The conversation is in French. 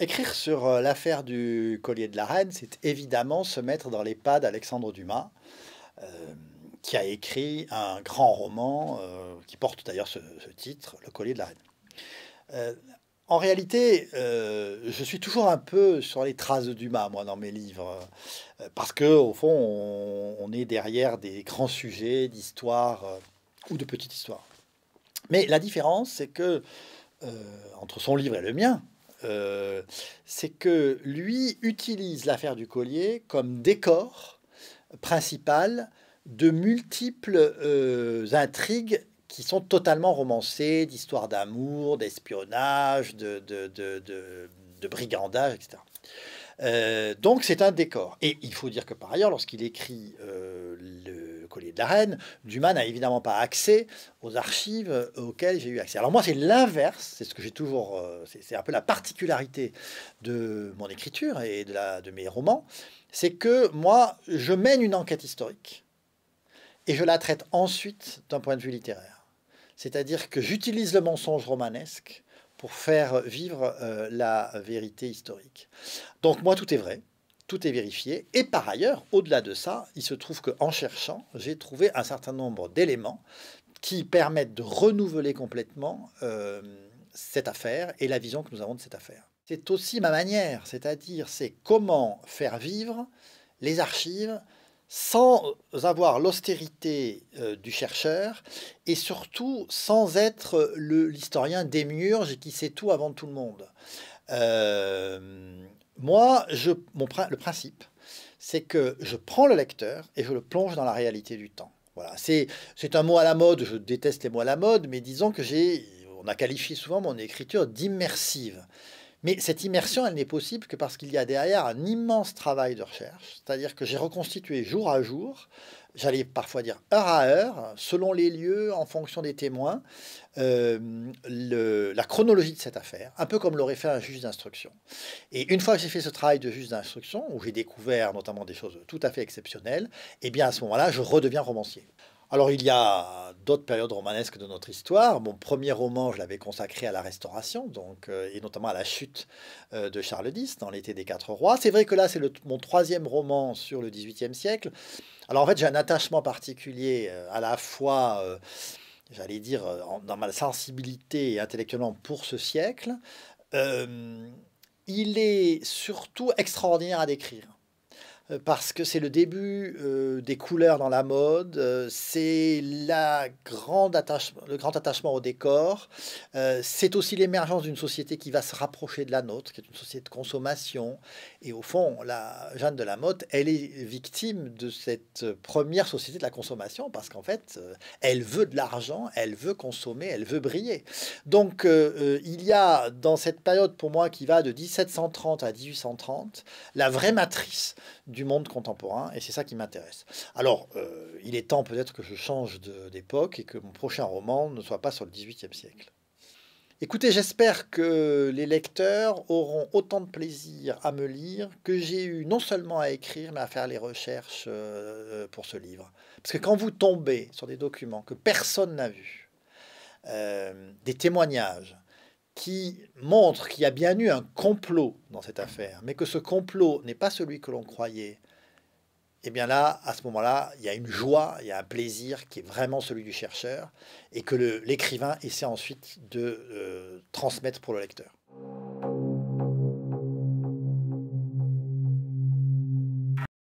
Écrire sur euh, l'affaire du collier de la reine, c'est évidemment se mettre dans les pas d'Alexandre Dumas, euh, qui a écrit un grand roman euh, qui porte d'ailleurs ce, titre, Le collier de la reine. en réalité, je suis toujours un peu sur les traces de Dumas, moi, dans mes livres, parce que au fond, on, on, est derrière des grands sujets d'histoire ou de petites histoires. Mais la différence, c'est que entre son livre et le mien, euh, c'est que lui utilise l'affaire du collier comme décor principal de multiples euh, intrigues qui sont totalement romancées, d'histoires d'amour, d'espionnage, de, de, brigandage, etc. Euh, donc c'est un décor. Et il faut dire que par ailleurs, lorsqu'il écrit de la reine. Dumas n'a évidemment pas accès aux archives euh, auxquelles j'ai eu accès. Alors moi, c'est l'inverse, c'est ce que j'ai toujours, euh, c'est un peu la particularité de mon écriture et de, mes romans, c'est que moi, je mène une enquête historique et je la traite ensuite d'un point de vue littéraire. C'est-à-dire que j'utilise le mensonge romanesque pour faire vivre euh, la vérité historique. Donc moi, tout est vrai tout est vérifié. Et par ailleurs, au-delà de ça, il se trouve que en cherchant, j'ai trouvé un certain nombre d'éléments qui permettent de renouveler complètement euh, cette affaire et la vision que nous avons de cette affaire. C'est aussi ma manière, c'est-à-dire c'est comment faire vivre les archives sans avoir l'austérité euh, du chercheur et surtout sans être l'historien démiurge qui sait tout avant tout le monde. Euh, moi, je, le principe, c'est que je prends le lecteur et je le plonge dans la réalité du temps. Voilà, c'est un mot à la mode, je déteste les mots à la mode, mais disons que j'ai, on a qualifié souvent mon écriture d'immersive. Mais cette immersion, elle n'est possible que parce qu'il y a derrière un immense travail de recherche. C'est-à-dire que j'ai reconstitué jour à jour, j'allais parfois dire heure à heure, selon les lieux, en fonction des témoins, euh, la chronologie de cette affaire, un peu comme l'aurait fait un juge d'instruction. Et une fois que j'ai fait ce travail de juge d'instruction, où j'ai découvert notamment des choses tout à fait exceptionnelles, eh bien à ce moment-là, je redeviens romancier. Alors il y a d'autres périodes romanesques de notre histoire. Mon premier roman, je l'avais consacré à la Restauration, donc, euh, et notamment à la chute euh, de Charles X dans l'été des Quatre Rois. C'est vrai que là, c'est mon troisième roman sur le XVIIIe siècle. Alors en fait, j'ai un attachement particulier euh, à la fois j'allais dire, dans ma sensibilité intellectuellement pour ce siècle, il est surtout extraordinaire à décrire. Euh, parce que c'est le début euh, des couleurs dans la mode, euh, c'est la grande le grand attachement au décor, c'est aussi l'émergence d'une société qui va se rapprocher de la nôtre, qui est une société de consommation. Et au fond, la Jeanne de la mode elle est victime de cette première société de la consommation, parce qu'en fait, elle veut de l'argent, elle veut consommer, elle veut briller. Donc, il y a dans cette période, pour moi, qui va de 1730 à 1830, la vraie matrice du monde contemporain, et c'est ça qui m'intéresse. Alors, euh, il est temps peut-être que je change d'époque et que mon prochain roman ne soit pas sur le 18e siècle. Écoutez, j'espère que les lecteurs auront autant de plaisir à me lire que j'ai eu non seulement à écrire, mais à faire les recherches euh, pour ce livre. Parce que quand vous tombez sur des documents que personne n'a vus, euh, des témoignages, qui montre qu'il y a bien eu un complot dans cette affaire, mais que ce complot n'est pas celui que l'on croyait, et eh bien là, à ce moment-là, il y a une joie, il y a un plaisir qui est vraiment celui du chercheur, et que l'écrivain essaie ensuite de euh, transmettre pour le lecteur.